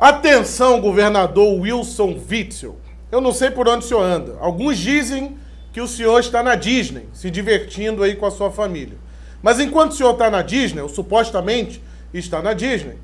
Atenção, governador Wilson Witzel. Eu não sei por onde o senhor anda. Alguns dizem que o senhor está na Disney, se divertindo aí com a sua família. Mas enquanto o senhor está na Disney, ou supostamente está na Disney,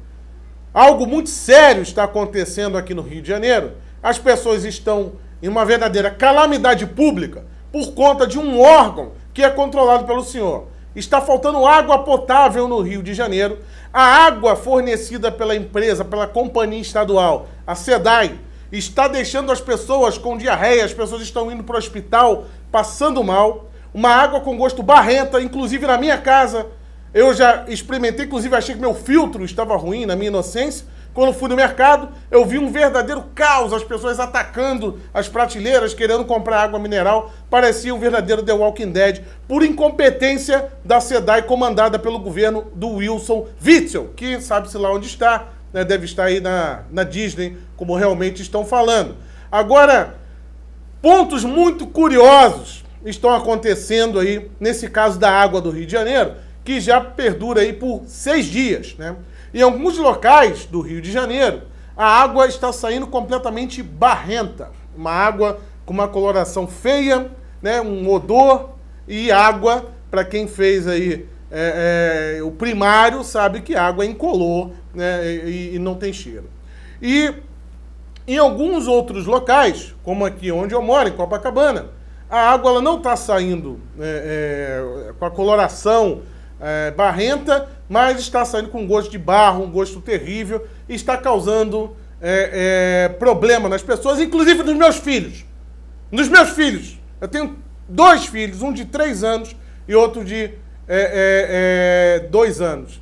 algo muito sério está acontecendo aqui no Rio de Janeiro. As pessoas estão em uma verdadeira calamidade pública por conta de um órgão que é controlado pelo senhor. Está faltando água potável no Rio de Janeiro. A água fornecida pela empresa, pela companhia estadual, a SEDAI, está deixando as pessoas com diarreia, as pessoas estão indo para o hospital passando mal. Uma água com gosto barrenta, inclusive na minha casa. Eu já experimentei, inclusive achei que meu filtro estava ruim na minha inocência. Quando fui no mercado, eu vi um verdadeiro caos, as pessoas atacando as prateleiras, querendo comprar água mineral. Parecia um verdadeiro The Walking Dead, por incompetência da SEDAI comandada pelo governo do Wilson Witzel, que sabe-se lá onde está, né? deve estar aí na, na Disney, como realmente estão falando. Agora, pontos muito curiosos estão acontecendo aí, nesse caso da água do Rio de Janeiro, que já perdura aí por seis dias, né? Em alguns locais do Rio de Janeiro, a água está saindo completamente barrenta. Uma água com uma coloração feia, né, um odor e água, para quem fez aí é, é, o primário, sabe que água é incolor né, e, e não tem cheiro. E em alguns outros locais, como aqui onde eu moro, em Copacabana, a água ela não está saindo é, é, com a coloração é, barrenta, mas está saindo com um gosto de barro, um gosto terrível, e está causando é, é, problema nas pessoas, inclusive nos meus filhos. Nos meus filhos. Eu tenho dois filhos, um de três anos e outro de é, é, é, dois anos.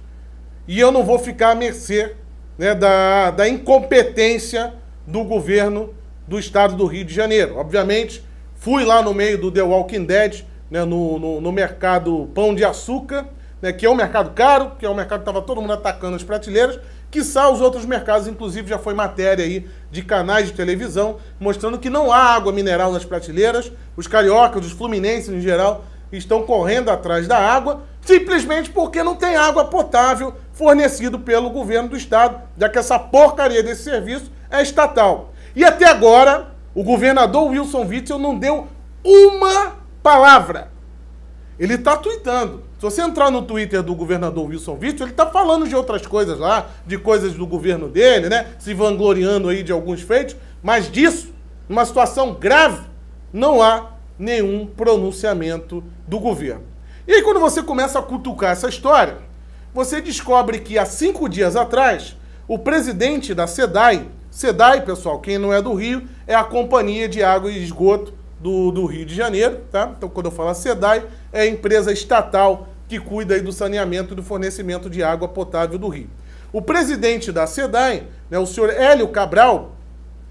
E eu não vou ficar à mercê né, da, da incompetência do governo do estado do Rio de Janeiro. Obviamente, fui lá no meio do The Walking Dead, né, no, no, no mercado Pão de Açúcar, né, que é um mercado caro, que é um mercado que estava todo mundo atacando as prateleiras, quiçá os outros mercados, inclusive já foi matéria aí de canais de televisão, mostrando que não há água mineral nas prateleiras, os cariocas, os fluminenses em geral, estão correndo atrás da água, simplesmente porque não tem água potável fornecido pelo governo do estado, já que essa porcaria desse serviço é estatal. E até agora, o governador Wilson Witzel não deu uma palavra. Ele está tweetando você entrar no Twitter do governador Wilson Witzel, ele está falando de outras coisas lá, de coisas do governo dele, né? Se vangloriando aí de alguns feitos, mas disso, numa situação grave, não há nenhum pronunciamento do governo. E aí, quando você começa a cutucar essa história, você descobre que há cinco dias atrás, o presidente da SEDAI, SEDAI, pessoal, quem não é do Rio, é a Companhia de Água e Esgoto do, do Rio de Janeiro, tá? Então, quando eu falo SEDAI, é a empresa estatal que cuida aí do saneamento e do fornecimento de água potável do Rio. O presidente da SEDAI, né, o senhor Hélio Cabral,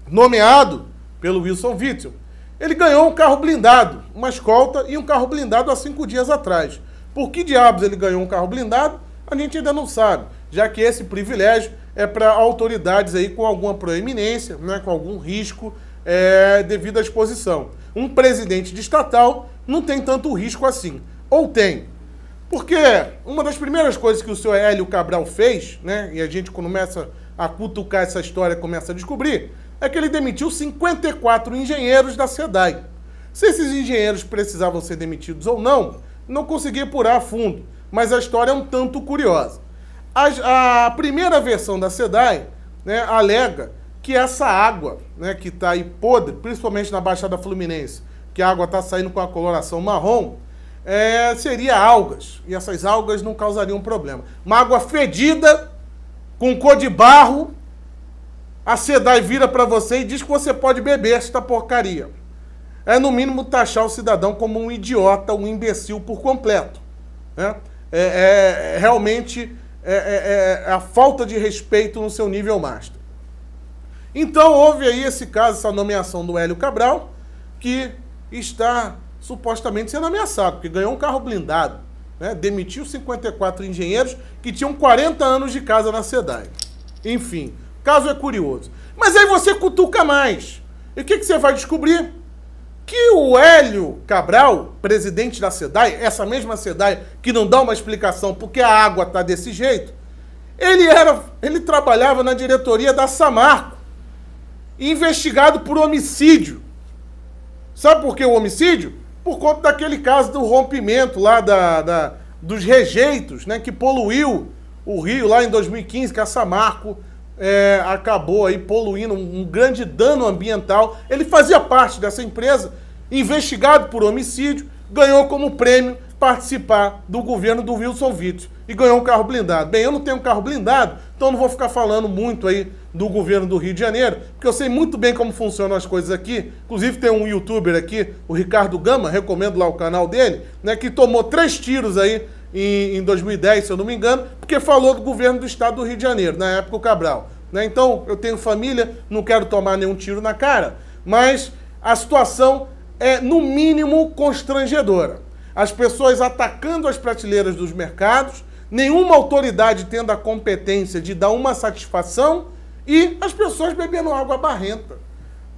nomeado pelo Wilson Witzel, ele ganhou um carro blindado, uma escolta e um carro blindado há cinco dias atrás. Por que diabos ele ganhou um carro blindado? A gente ainda não sabe, já que esse privilégio é para autoridades aí com alguma proeminência, né, com algum risco é, devido à exposição. Um presidente de estatal não tem tanto risco assim. Ou tem, porque uma das primeiras coisas que o senhor Hélio Cabral fez, né, e a gente começa a cutucar essa história, começa a descobrir, é que ele demitiu 54 engenheiros da SEDAI. Se esses engenheiros precisavam ser demitidos ou não, não consegui apurar a fundo, mas a história é um tanto curiosa. A, a primeira versão da SEDAI né, alega que essa água né, que está aí podre, principalmente na Baixada Fluminense, que a água está saindo com a coloração marrom, é, seria algas. E essas algas não causariam problema. Uma água fedida, com cor de barro, a SEDAI vira para você e diz que você pode beber esta porcaria. É, no mínimo, taxar o cidadão como um idiota, um imbecil por completo. Né? É, é, realmente é, é, é a falta de respeito no seu nível master. Então, houve aí esse caso, essa nomeação do Hélio Cabral, que está supostamente sendo ameaçado, porque ganhou um carro blindado. Né? Demitiu 54 engenheiros que tinham 40 anos de casa na SEDAI. Enfim, caso é curioso. Mas aí você cutuca mais. E o que, que você vai descobrir? Que o Hélio Cabral, presidente da SEDAI, essa mesma SEDAI que não dá uma explicação porque a água tá desse jeito, ele era, ele trabalhava na diretoria da Samarco, investigado por homicídio. Sabe por que o homicídio? por conta daquele caso do rompimento lá da, da dos rejeitos, né, que poluiu o rio lá em 2015, que a é, acabou aí poluindo um, grande dano ambiental. Ele fazia parte dessa empresa, investigado por homicídio, ganhou como prêmio participar do governo do Wilson Witzel e ganhou um carro blindado. Bem, eu não tenho um carro blindado, então não vou ficar falando muito aí do governo do Rio de Janeiro, porque eu sei muito bem como funcionam as coisas aqui. Inclusive tem um youtuber aqui, o Ricardo Gama, recomendo lá o canal dele, né, que tomou três tiros aí em, em 2010, se eu não me engano, porque falou do governo do estado do Rio de Janeiro, na época o Cabral. Né? Então, eu tenho família, não quero tomar nenhum tiro na cara, mas a situação é, no mínimo, constrangedora. As pessoas atacando as prateleiras dos mercados, nenhuma autoridade tendo a competência de dar uma satisfação e as pessoas bebendo água barrenta.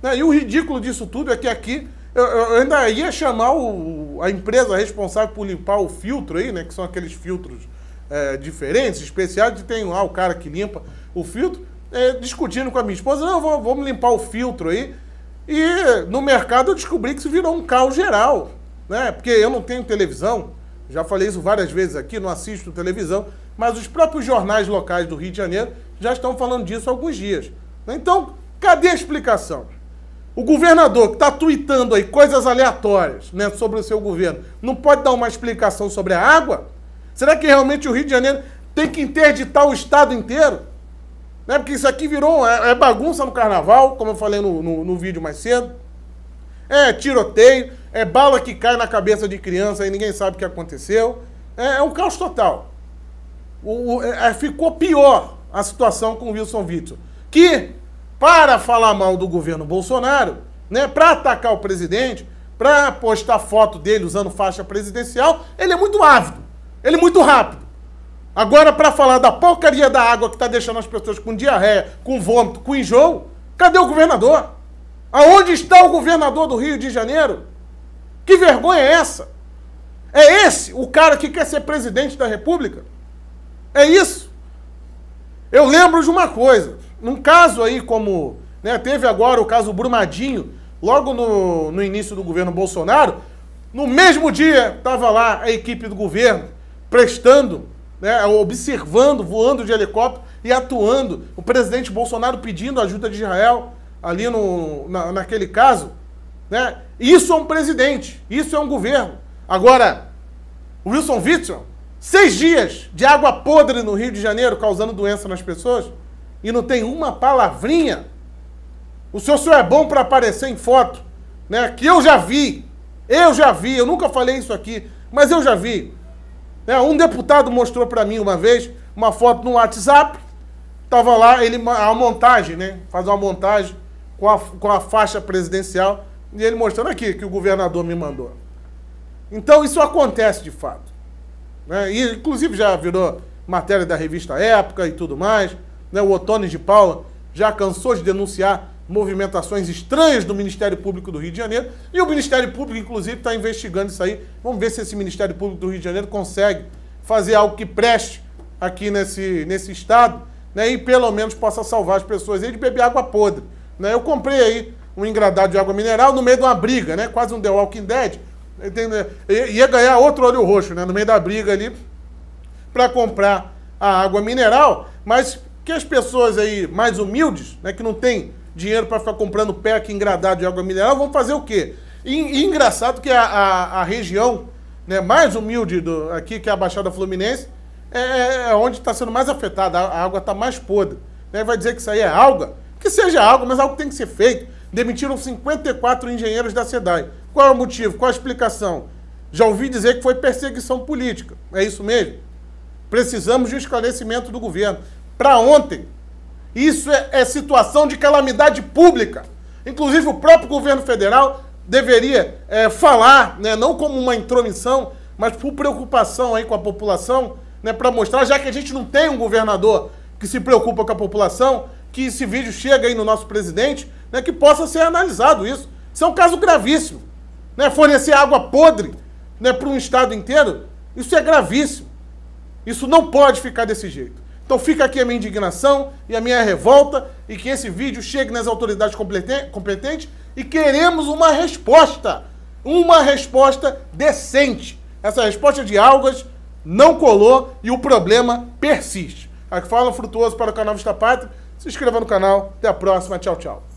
Né? E o ridículo disso tudo é que aqui eu, eu ainda ia chamar o, a empresa responsável por limpar o filtro aí, né? Que são aqueles filtros é, diferentes, especiais, que tem lá o cara que limpa o filtro, é, discutindo com a minha esposa, não, vamos limpar o filtro aí. E no mercado eu descobri que isso virou um caos geral, né? Porque eu não tenho televisão, já falei isso várias vezes aqui, não assisto televisão, mas os próprios jornais locais do Rio de Janeiro já estão falando disso há alguns dias. Então, cadê a explicação? O governador que está tweetando aí coisas aleatórias né, sobre o seu governo não pode dar uma explicação sobre a água? Será que realmente o Rio de Janeiro tem que interditar o estado inteiro? Né? Porque isso aqui virou é, é bagunça no carnaval, como eu falei no, no, no vídeo mais cedo. É tiroteio é bala que cai na cabeça de criança e ninguém sabe o que aconteceu. É, é um caos total. O, o, é, é ficou pior a situação com Wilson Vitor, que, para falar mal do governo Bolsonaro, né, para atacar o presidente, para postar foto dele usando faixa presidencial, ele é muito ávido, ele é muito rápido. Agora, para falar da porcaria da água que está deixando as pessoas com diarreia, com vômito, com enjoo, cadê o governador? Aonde está o governador do Rio de Janeiro? Que vergonha é essa? É esse o cara que quer ser presidente da República? É isso. Eu lembro de uma coisa. Num caso aí como. Né, teve agora o caso Brumadinho, logo no, no início do governo Bolsonaro. No mesmo dia, estava lá a equipe do governo prestando, né, observando, voando de helicóptero e atuando. O presidente Bolsonaro pedindo ajuda de Israel ali no, na, naquele caso. Né? Isso é um presidente, isso é um governo. Agora, Wilson Witzel, seis dias de água podre no Rio de Janeiro causando doença nas pessoas e não tem uma palavrinha. O senhor só é bom para aparecer em foto, né? Que eu já vi, eu já vi, eu nunca falei isso aqui, mas eu já vi. Né? Um deputado mostrou para mim uma vez uma foto no WhatsApp, tava lá ele a montagem, né? Faz uma montagem com a, com a faixa presidencial e ele mostrando aqui que o governador me mandou. Então isso acontece de fato. Né? E, inclusive já virou matéria da revista Época e tudo mais. Né? O Otônio de Paula já cansou de denunciar movimentações estranhas do Ministério Público do Rio de Janeiro. E o Ministério Público, inclusive, está investigando isso aí. Vamos ver se esse Ministério Público do Rio de Janeiro consegue fazer algo que preste aqui nesse, nesse estado né? e pelo menos possa salvar as pessoas aí de beber água podre. Né? Eu comprei aí um engradado de água mineral no meio de uma briga, né? Quase um The Walking Dead. Né, ia ganhar outro olho roxo, né? No meio da briga ali, para comprar a água mineral, mas que as pessoas aí mais humildes, né, que não tem dinheiro para ficar comprando pé aqui engradado de água mineral, vão fazer o quê? E, e engraçado que a, a, a, região né, mais humilde do, aqui, que é a Baixada Fluminense, é, é, é onde está sendo mais afetada, a, a água está mais podre. Né? Vai dizer que isso aí é alga? Que seja alga, mas algo tem que ser feito demitiram 54 engenheiros da SEDAI. Qual é o motivo? Qual a explicação? Já ouvi dizer que foi perseguição política. É isso mesmo? Precisamos de um esclarecimento do governo. Para ontem, isso é, é situação de calamidade pública. Inclusive, o próprio governo federal deveria é, falar, né, não como uma intromissão, mas por preocupação aí com a população, né, para mostrar, já que a gente não tem um governador que se preocupa com a população, que esse vídeo chega aí no nosso presidente, né, que possa ser analisado isso. Isso é um caso gravíssimo. Né? Fornecer água podre né, para um Estado inteiro, isso é gravíssimo. Isso não pode ficar desse jeito. Então fica aqui a minha indignação e a minha revolta e que esse vídeo chegue nas autoridades competentes e queremos uma resposta, uma resposta decente. Essa resposta de algas não colou e o problema persiste. Aqui fala Frutuoso para o canal Vista Pátria. Se inscreva no canal. Até a próxima. Tchau, tchau.